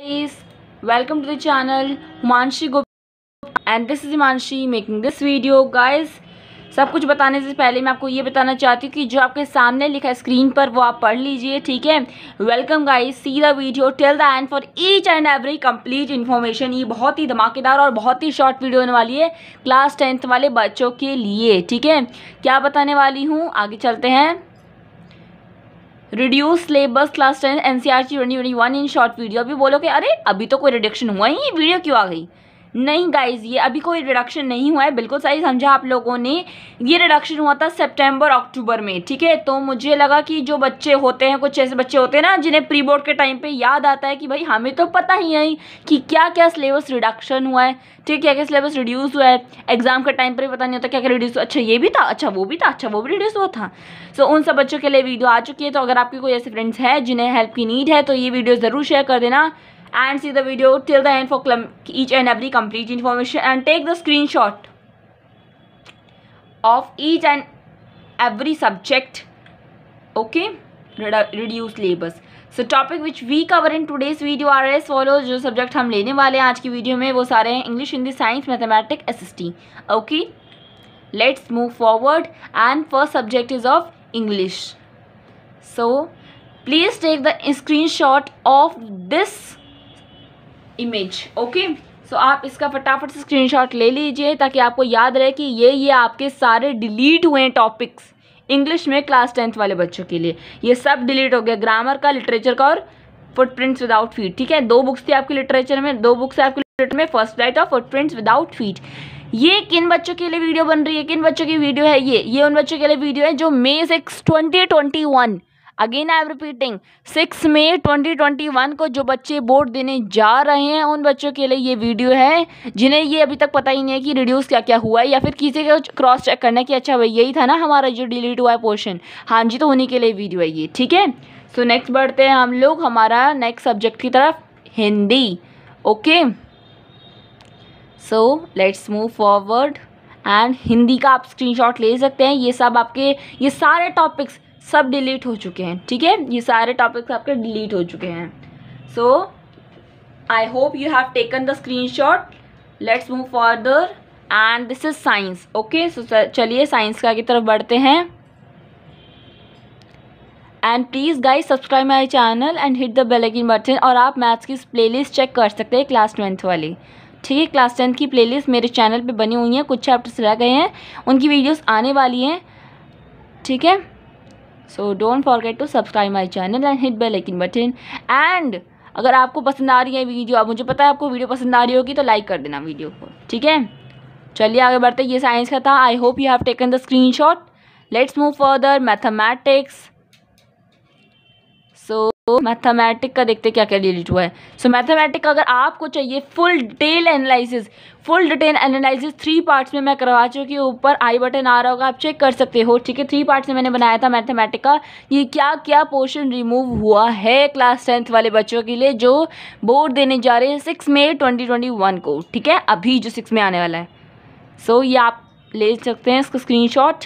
guys welcome to the channel Manshi Gupta and this is Manshi making this video guys सब कुछ बताने से पहले मैं आपको ये बताना चाहती हूँ कि जो आपके सामने लिखा है स्क्रीन पर वो आप पढ़ लीजिए ठीक है welcome guys see the video till the end for each and every complete information ये बहुत ही धमाकेदार और बहुत ही शॉर्ट वीडियो होने वाली है क्लास टेंथ वाले बच्चों के लिए ठीक है क्या बताने वाली हूँ आगे चलते हैं reduce syllabus class ten NCERT twenty twenty one in short video अभी बोलो कि अरे अभी तो कोई रिडक्शन हुआ ही वीडियो क्यों आ गई नहीं गाइज ये अभी कोई रिडक्शन नहीं हुआ है बिल्कुल सही समझा आप लोगों ने ये रिडक्शन हुआ था सितंबर अक्टूबर में ठीक है तो मुझे लगा कि जो बच्चे होते हैं कुछ ऐसे बच्चे होते हैं ना जिन्हें प्री बोर्ड के टाइम पे याद आता है कि भाई हमें तो पता ही नहीं कि क्या क्या सिलेबस रिडक्शन हुआ है ठीक है क्या क्या सिलेबस रिड्यूस हुआ है एग्जाम के टाइम पर भी पता नहीं होता क्या क्या रिड्यूस अच्छा ये भी था अच्छा वो भी था अच्छा वो भी रिड्यूस हुआ था सो उन सब बच्चों के लिए वीडियो आ चुकी है तो अगर आपके कोई ऐसे फ्रेंड्स हैं जिन्हें हेल्प की नीड है तो ये वीडियो ज़रूर शेयर कर देना and see the video till the end for each and every complete information and take the screenshot of each and every subject okay reduce labels so, topic which we cover in today's video are as follows: जो subject हम लेने वाले हैं आज की video में वो सारे हैं English Hindi science mathematic SST okay let's move forward and first subject. Is of English so please take the screen shot of image okay so so, आप इसका फटाफट से स्क्रीन ले लीजिए ताकि आपको याद रहे कि ये ये आपके सारे डिलीट हुए हैं टॉपिक्स इंग्लिश में क्लास टेंथ वाले बच्चों के लिए ये सब डिलीट हो गया ग्रामर का लिटरेचर का और फुटप्रिंट्स विदाउट फीट ठीक है दो बुक्स थी आपके लिटरेचर में दो बुक्स आपके लिटरेचर में फर्स्ट फ्लाइट और फुटप्रिंट्स विदाउट फीट ये किन बच्चों के लिए वीडियो बन रही है किन बच्चों की वीडियो है ये ये उन बच्चों के लिए वीडियो है जो May six twenty twenty one again I am repeating six twenty 2021 को जो बच्चे बोर्ड देने जा रहे हैं उन बच्चों के लिए ये वीडियो है जिन्हें ये अभी तक पता ही नहीं है कि रिड्यूस क्या क्या हुआ है या फिर किसी का क्रॉस चेक करना कि अच्छा भाई यही था ना हमारा जो डिलीट हुआ है पोर्शन हाँ जी तो उन्हीं के लिए वीडियो है ये ठीक है सो नेक्स्ट बढ़ते हैं हम लोग हमारा नेक्स्ट सब्जेक्ट की तरफ Hindi okay so let's move forward and Hindi का आप स्क्रीनशॉट ले सकते हैं ये सब आपके ये सारे टॉपिक्स सब डिलीट हो चुके हैं ठीक है ये सारे टॉपिक्स आपके डिलीट हो चुके हैं so I hope you have taken the screen shot let's move further and this is science okay so चलिए साइंस का की तरफ बढ़ते हैं and please guys subscribe my channel and hit the bell icon button और आप maths की play list check कर सकते हैं क्लास ट्वेंथ वाली ठीक है क्लास टेंथ की प्ले लिस्ट मेरे चैनल पर बनी हुई हैं कुछ चैप्टर्स रह गए हैं उनकी वीडियोज आने वाली हैं ठीक है so don't forget to subscribe my channel and hit bell लेकिन बटन एंड अगर आपको पसंद आ रही है वीडियो आप मुझे पता है आपको वीडियो पसंद आ रही होगी तो लाइक कर देना वीडियो को ठीक है चलिए आगे बढ़ते ये साइंस का था I hope you have taken the screen shot let's move further mathematics mathematic का देखते क्या क्या डिलीट हुआ है सो so, मैथमेटिक का अगर आपको चाहिए full detail analysis full detail analysis three parts में मैं करवा चुकी हूँ ऊपर आई बटन आ रहा होगा आप चेक कर सकते हो ठीक है थ्री पार्ट्स में मैंने बनाया था मैथमेटिक का ये क्या क्या पोर्शन रिमूव हुआ है क्लास टेंथ वाले बच्चों के लिए जो बोर्ड देने जा रहे हैं six May twenty twenty one को ठीक है अभी जो सिक्स में आने वाला है सो so, ये आप ले सकते हैं इसका shot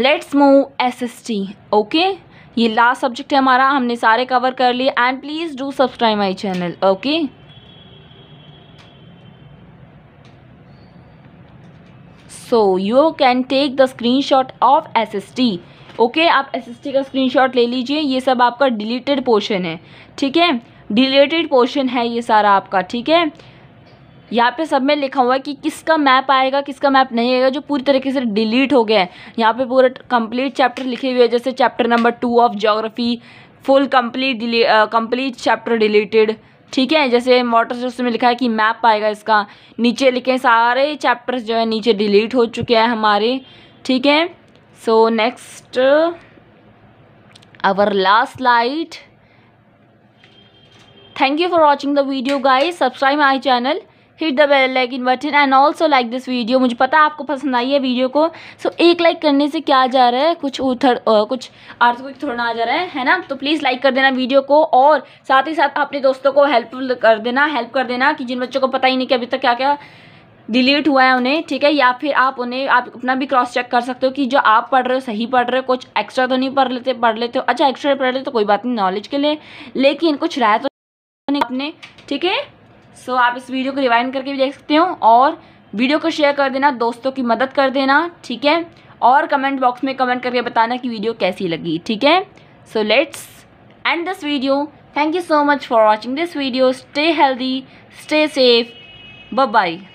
let's move S S T okay ये लास्ट सब्जेक्ट है हमारा हमने सारे कवर कर लिए and please do subscribe my channel okay so you can take the screen shot of S S T okay आप एस एस टी का screen shot ले लीजिए ये सब आपका डिलीटेड पोर्शन है ठीक है डिलीटेड पोर्शन है ये सारा आपका ठीक है यहाँ पे सब में लिखा हुआ है कि किसका मैप आएगा किसका मैप नहीं आएगा जो पूरी तरीके से डिलीट हो गया है यहाँ पे पूरा कंप्लीट चैप्टर लिखे हुए हैं जैसे chapter number two of geography full complete complete chapter deleted ठीक है जैसे मोटर सोर्स में लिखा है कि मैप आएगा इसका नीचे लिखे सारे चैप्टर्स जो है नीचे डिलीट हो चुके हैं हमारे ठीक है so next our last light thank you for watching the video guys subscribe my channel hit the bell like in button and also like this video मुझे पता है आपको पसंद आई है वीडियो को सो so, एक लाइक करने से क्या जा रहा है कुछ आ, कुछ कुछ थोड़ा आ जा रहा है है ना तो प्लीज़ लाइक कर देना वीडियो को और साथ ही साथ अपने दोस्तों को हेल्प कर देना हेल्प कर देना कि जिन बच्चों को पता ही नहीं कि अभी तक क्या क्या डिलीट हुआ है उन्हें ठीक है या फिर आप उन्हें आप अपना भी क्रॉस चेक कर सकते हो कि जो आप पढ़ रहे हो सही पढ़ रहे हो कुछ एक्स्ट्रा तो नहीं पढ़ लेते पढ़ लेते हो अच्छा एक्स्ट्रा पढ़ लेते तो कोई बात नहीं नॉलेज के लिए लेकिन कुछ राय तो नहीं अपने ठीक है सो so, आप इस वीडियो को रिवाइंड करके भी देख सकते हो और वीडियो को शेयर कर देना दोस्तों की मदद कर देना ठीक है और कमेंट बॉक्स में कमेंट करके बताना कि वीडियो कैसी लगी ठीक है so let's end this video thank you so much for watching this video stay healthy stay safe bye